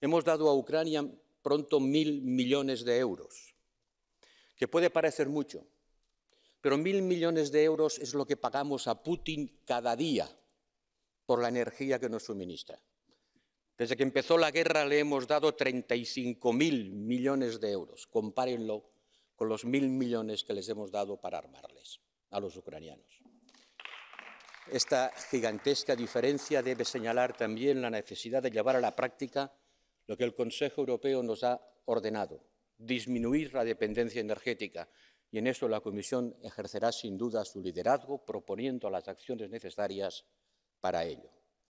Hemos dado a Ucrania pronto mil millones de euros, que puede parecer mucho, pero mil millones de euros es lo que pagamos a Putin cada día por la energía que nos suministra. Desde que empezó la guerra le hemos dado 35 mil millones de euros. Compárenlo con los mil millones que les hemos dado para armarles a los ucranianos. Esta gigantesca diferencia debe señalar también la necesidad de llevar a la práctica lo que el Consejo Europeo nos ha ordenado, disminuir la dependencia energética. Y en eso la Comisión ejercerá sin duda su liderazgo proponiendo las acciones necesarias para ello.